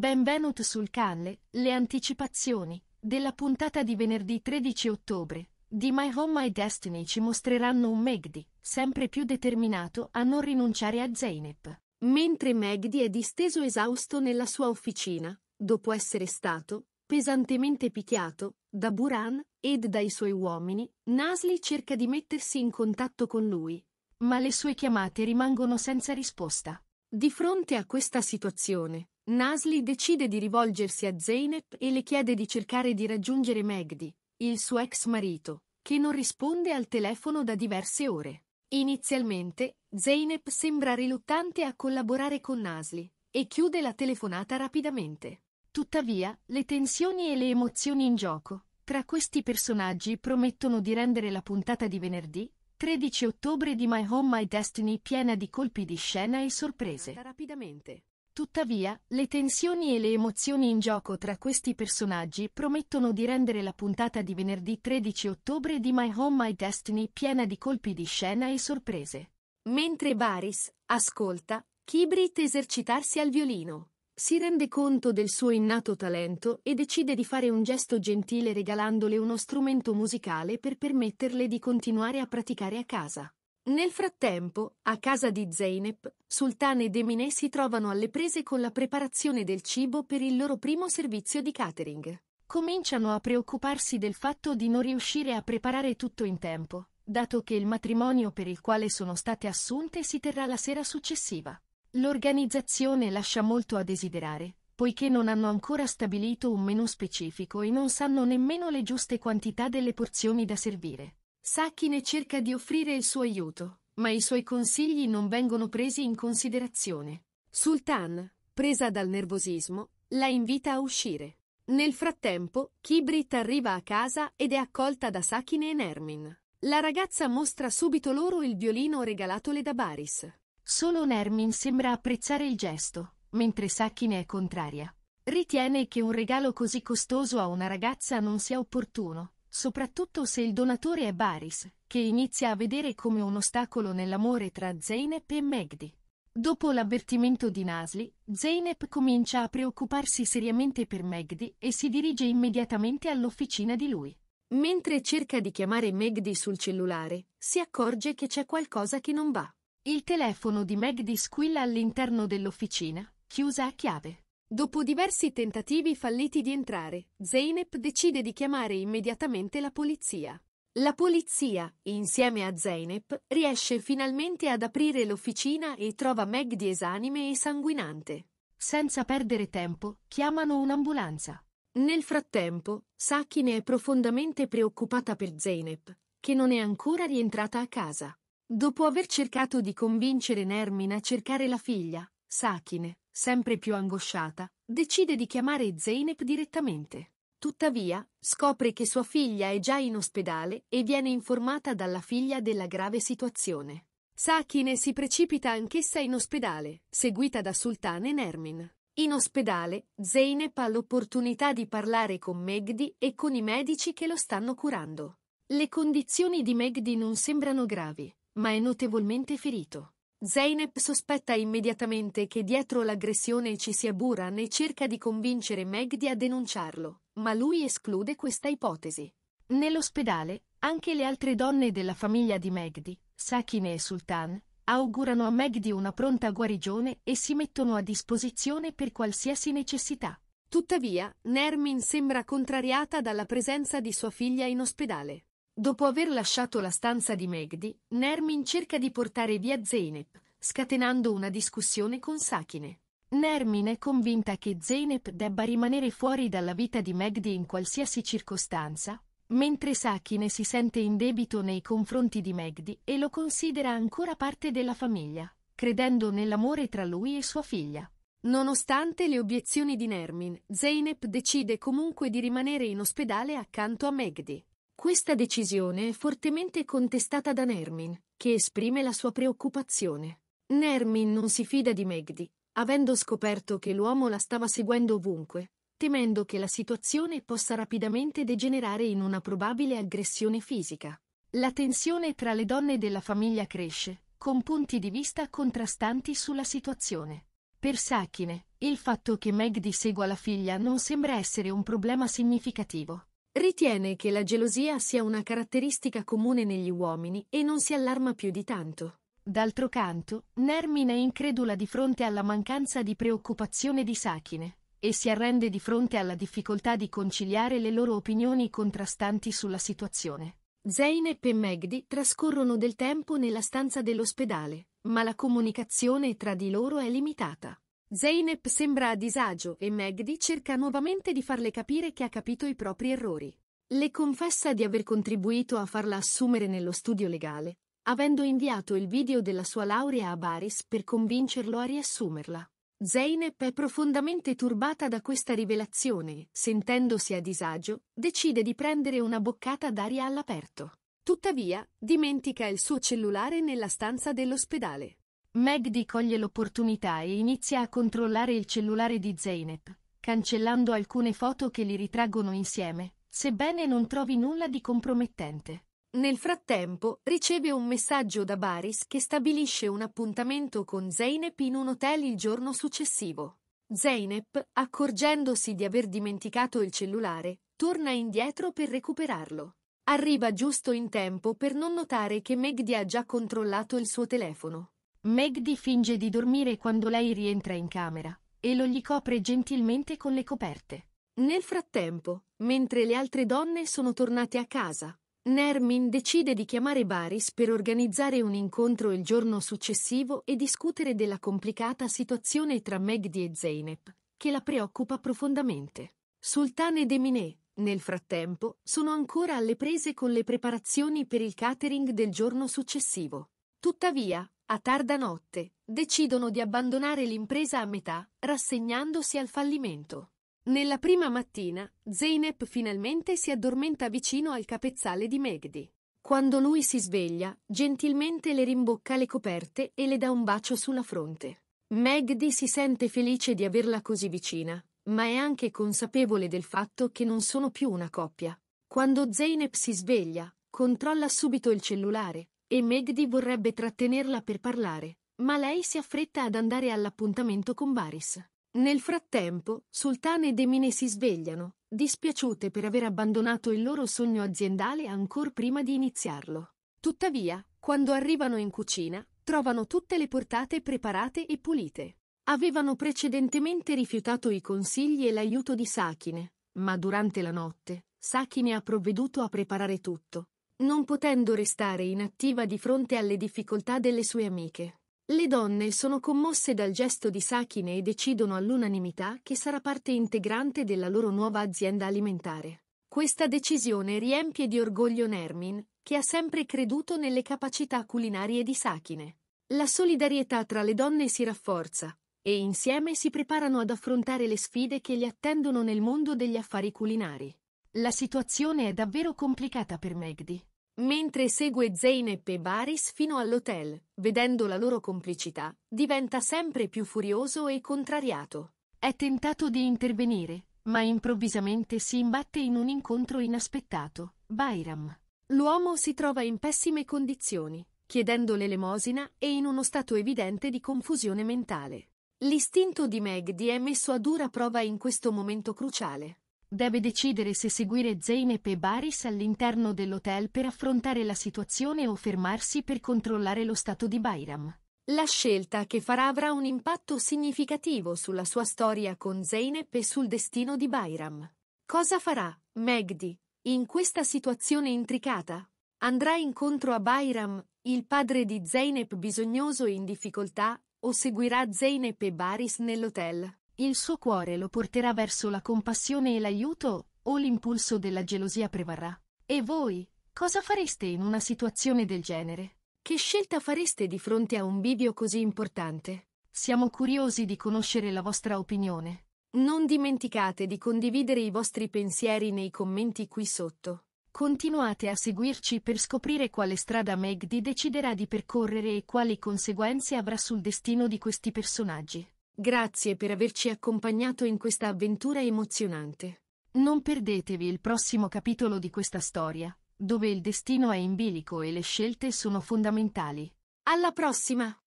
Benvenuto sul canale, le anticipazioni della puntata di venerdì 13 ottobre di My Home My Destiny ci mostreranno un Megdi, sempre più determinato a non rinunciare a Zeynep. Mentre Megdi è disteso esausto nella sua officina, dopo essere stato pesantemente picchiato da Buran ed dai suoi uomini, Nasli cerca di mettersi in contatto con lui, ma le sue chiamate rimangono senza risposta. Di fronte a questa situazione, Nasli decide di rivolgersi a Zeynep e le chiede di cercare di raggiungere Megdi, il suo ex marito, che non risponde al telefono da diverse ore. Inizialmente, Zeynep sembra riluttante a collaborare con Nasli e chiude la telefonata rapidamente. Tuttavia, le tensioni e le emozioni in gioco tra questi personaggi promettono di rendere la puntata di venerdì, 13 ottobre di My Home My Destiny piena di colpi di scena e sorprese. Rapidamente. Tuttavia, le tensioni e le emozioni in gioco tra questi personaggi promettono di rendere la puntata di venerdì 13 ottobre di My Home My Destiny piena di colpi di scena e sorprese. Mentre Baris ascolta Kibrit esercitarsi al violino, si rende conto del suo innato talento e decide di fare un gesto gentile regalandole uno strumento musicale per permetterle di continuare a praticare a casa. Nel frattempo, a casa di Zeynep, Sultan ed Emine si trovano alle prese con la preparazione del cibo per il loro primo servizio di catering. Cominciano a preoccuparsi del fatto di non riuscire a preparare tutto in tempo, dato che il matrimonio per il quale sono state assunte si terrà la sera successiva. L'organizzazione lascia molto a desiderare, poiché non hanno ancora stabilito un menù specifico e non sanno nemmeno le giuste quantità delle porzioni da servire. Sakine cerca di offrire il suo aiuto, ma i suoi consigli non vengono presi in considerazione. Sultan, presa dal nervosismo, la invita a uscire. Nel frattempo, Kibrit arriva a casa ed è accolta da Sakine e Nermin. La ragazza mostra subito loro il violino regalatole da Baris. Solo Nermin sembra apprezzare il gesto, mentre Sakine è contraria. Ritiene che un regalo così costoso a una ragazza non sia opportuno, soprattutto se il donatore è Baris, che inizia a vedere come un ostacolo nell'amore tra Zeynep e Megdi. Dopo l'avvertimento di Nasli, Zeynep comincia a preoccuparsi seriamente per Megdi e si dirige immediatamente all'officina di lui. Mentre cerca di chiamare Megdi sul cellulare, si accorge che c'è qualcosa che non va. Il telefono di Megdi squilla all'interno dell'officina, chiusa a chiave. Dopo diversi tentativi falliti di entrare, Zeynep decide di chiamare immediatamente la polizia. La polizia, insieme a Zeynep, riesce finalmente ad aprire l'officina e trova Meg di esanime e sanguinante. Senza perdere tempo, chiamano un'ambulanza. Nel frattempo, Sakine è profondamente preoccupata per Zeynep, che non è ancora rientrata a casa. Dopo aver cercato di convincere Nermin a cercare la figlia, Sakine, sempre più angosciata, decide di chiamare Zeynep direttamente. Tuttavia, scopre che sua figlia è già in ospedale e viene informata dalla figlia della grave situazione. Sakine si precipita anch'essa in ospedale, seguita da Sultan e Nermin. In ospedale, Zeynep ha l'opportunità di parlare con Megdi e con i medici che lo stanno curando. Le condizioni di Megdi non sembrano gravi, ma è notevolmente ferito. Zeynep sospetta immediatamente che dietro l'aggressione ci sia Buran e cerca di convincere Megdi a denunciarlo, ma lui esclude questa ipotesi. Nell'ospedale, anche le altre donne della famiglia di Megdi, Sakine e Sultan, augurano a Megdi una pronta guarigione e si mettono a disposizione per qualsiasi necessità. Tuttavia, Nermin sembra contrariata dalla presenza di sua figlia in ospedale. Dopo aver lasciato la stanza di Megdi, Nermin cerca di portare via Zeynep, scatenando una discussione con Sakine. Nermin è convinta che Zeynep debba rimanere fuori dalla vita di Megdi in qualsiasi circostanza, mentre Sakine si sente in debito nei confronti di Megdi e lo considera ancora parte della famiglia, credendo nell'amore tra lui e sua figlia. Nonostante le obiezioni di Nermin, Zeynep decide comunque di rimanere in ospedale accanto a Megdi. Questa decisione è fortemente contestata da Nermin, che esprime la sua preoccupazione. Nermin non si fida di Megdi, avendo scoperto che l'uomo la stava seguendo ovunque, temendo che la situazione possa rapidamente degenerare in una probabile aggressione fisica. La tensione tra le donne della famiglia cresce, con punti di vista contrastanti sulla situazione. Per Sakine, il fatto che Megdi segua la figlia non sembra essere un problema significativo Ritiene che la gelosia sia una caratteristica comune negli uomini e non si allarma più di tanto. D'altro canto, Nermine è incredula di fronte alla mancanza di preoccupazione di Sakine e si arrende di fronte alla difficoltà di conciliare le loro opinioni contrastanti sulla situazione. Zeynep e Megdi trascorrono del tempo nella stanza dell'ospedale, ma la comunicazione tra di loro è limitata. Zeynep sembra a disagio e Magdi cerca nuovamente di farle capire che ha capito i propri errori. Le confessa di aver contribuito a farla assumere nello studio legale, avendo inviato il video della sua laurea a Baris per convincerlo a riassumerla. Zeynep è profondamente turbata da questa rivelazione e, sentendosi a disagio, decide di prendere una boccata d'aria all'aperto. Tuttavia, dimentica il suo cellulare nella stanza dell'ospedale. Magdi coglie l'opportunità e inizia a controllare il cellulare di Zeynep, cancellando alcune foto che li ritraggono insieme, sebbene non trovi nulla di compromettente. Nel frattempo, riceve un messaggio da Baris che stabilisce un appuntamento con Zeynep in un hotel il giorno successivo. Zeynep, accorgendosi di aver dimenticato il cellulare, torna indietro per recuperarlo. Arriva giusto in tempo per non notare che Megdi ha già controllato il suo telefono. Magdi finge di dormire quando lei rientra in camera e lo gli copre gentilmente con le coperte. Nel frattempo, mentre le altre donne sono tornate a casa, Nermin decide di chiamare Baris per organizzare un incontro il giorno successivo e discutere della complicata situazione tra Megdi e Zeynep, che la preoccupa profondamente. Sultan ed Emine, nel frattempo, sono ancora alle prese con le preparazioni per il catering del giorno successivo. Tuttavia, a tarda notte, decidono di abbandonare l'impresa a metà, rassegnandosi al fallimento. Nella prima mattina, Zeynep finalmente si addormenta vicino al capezzale di Megdi. Quando lui si sveglia, gentilmente le rimbocca le coperte e le dà un bacio sulla fronte. Megdi si sente felice di averla così vicina, ma è anche consapevole del fatto che non sono più una coppia. Quando Zeynep si sveglia, controlla subito il cellulare, e Megdi vorrebbe trattenerla per parlare, ma lei si affretta ad andare all'appuntamento con Baris. Nel frattempo, Sultan e Demine si svegliano, dispiaciute per aver abbandonato il loro sogno aziendale ancora prima di iniziarlo. Tuttavia, quando arrivano in cucina, trovano tutte le portate preparate e pulite. Avevano precedentemente rifiutato i consigli e l'aiuto di Sakine, ma durante la notte, Sakine ha provveduto a preparare tutto, non potendo restare inattiva di fronte alle difficoltà delle sue amiche. Le donne sono commosse dal gesto di Sakine e decidono all'unanimità che sarà parte integrante della loro nuova azienda alimentare. Questa decisione riempie di orgoglio Nermin, che ha sempre creduto nelle capacità culinarie di Sakine. La solidarietà tra le donne si rafforza e insieme si preparano ad affrontare le sfide che li attendono nel mondo degli affari culinari. La situazione è davvero complicata per Megdi, mentre segue Zeynep e Baris fino all'hotel, vedendo la loro complicità, diventa sempre più furioso e contrariato. È tentato di intervenire, ma improvvisamente si imbatte in un incontro inaspettato. Bairam. L'uomo si trova in pessime condizioni, chiedendo l'elemosina e in uno stato evidente di confusione mentale. L'istinto di Magdi è messo a dura prova in questo momento cruciale deve decidere se seguire Zeynep e Baris all'interno dell'hotel per affrontare la situazione o fermarsi per controllare lo stato di Bayram. La scelta che farà avrà un impatto significativo sulla sua storia con Zeynep e sul destino di Bayram. Cosa farà, Megdi, in questa situazione intricata? Andrà incontro a Bayram, il padre di Zeynep bisognoso e in difficoltà, o seguirà Zeynep e Baris nell'hotel? il suo cuore lo porterà verso la compassione e l'aiuto, o l'impulso della gelosia prevarrà. E voi, cosa fareste in una situazione del genere? Che scelta fareste di fronte a un bivio così importante? Siamo curiosi di conoscere la vostra opinione. Non dimenticate di condividere i vostri pensieri nei commenti qui sotto. Continuate a seguirci per scoprire quale strada Megdi deciderà di percorrere e quali conseguenze avrà sul destino di questi personaggi. Grazie per averci accompagnato in questa avventura emozionante. Non perdetevi il prossimo capitolo di questa storia, dove il destino è in bilico e le scelte sono fondamentali. Alla prossima!